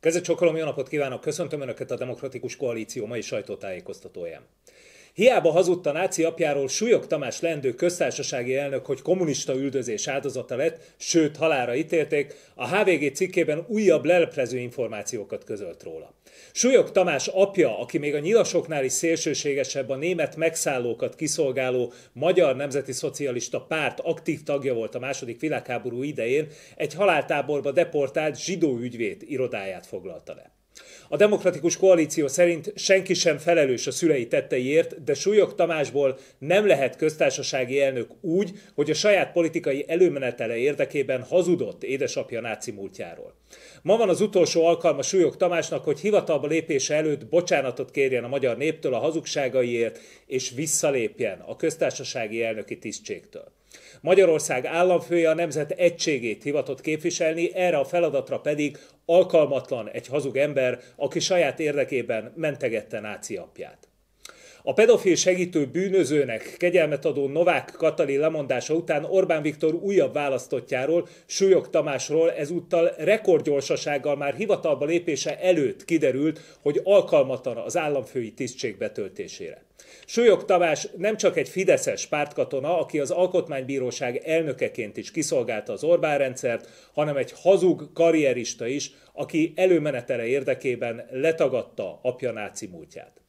Kezdet csokolom, jó napot kívánok! Köszöntöm Önöket a Demokratikus Koalíció mai sajtótájékoztatóján. Hiába hazudta náci apjáról Súlyog Tamás lendő köztársasági elnök, hogy kommunista üldözés áldozata lett, sőt halára ítélték, a HVG cikkében újabb leleplező információkat közölt róla. Súlyog Tamás apja, aki még a nyilasoknál is szélsőségesebb a német megszállókat kiszolgáló Magyar Nemzeti Szocialista Párt aktív tagja volt a második világháború idején, egy haláltáborba deportált zsidó ügyvéd irodáját foglalta le. A demokratikus koalíció szerint senki sem felelős a szülei tetteiért, de Súlyog Tamásból nem lehet köztársasági elnök úgy, hogy a saját politikai előmenetele érdekében hazudott édesapja náci múltjáról. Ma van az utolsó alkalma Súlyog Tamásnak, hogy hivatalba lépése előtt bocsánatot kérjen a magyar néptől a hazugságaiért, és visszalépjen a köztársasági elnöki tisztségtől. Magyarország államfője a nemzet egységét hivatott képviselni, erre a feladatra pedig alkalmatlan egy hazug ember, aki saját érdekében mentegette náci apját. A pedofil segítő bűnözőnek kegyelmet adó Novák Katalin lemondása után Orbán Viktor újabb választottjáról, Súlyog Tamásról ezúttal rekordgyorsasággal már hivatalba lépése előtt kiderült, hogy alkalmatlan az államfői tisztség betöltésére. Súlyog Tamás nem csak egy fideszes pártkatona, aki az alkotmánybíróság elnökeként is kiszolgálta az Orbán rendszert, hanem egy hazug karrierista is, aki előmenetele érdekében letagadta apja náci múltját.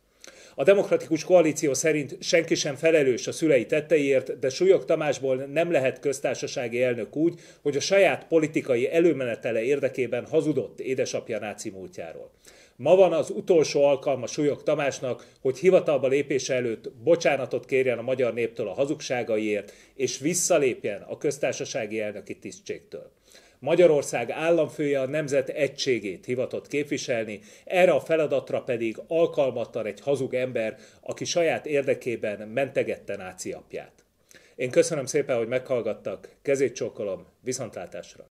A demokratikus koalíció szerint senki sem felelős a szülei tetteiért, de Súlyog Tamásból nem lehet köztársasági elnök úgy, hogy a saját politikai előmenetele érdekében hazudott édesapja náci múltjáról. Ma van az utolsó alkalma Súlyog Tamásnak, hogy hivatalba lépése előtt bocsánatot kérjen a magyar néptől a hazugságaiért, és visszalépjen a köztársasági elnöki tisztségtől. Magyarország államfője a nemzet egységét hivatott képviselni, erre a feladatra pedig alkalmattal egy hazug ember, aki saját érdekében mentegette náci apját. Én köszönöm szépen, hogy meghallgattak, kezét csókolom, viszontlátásra!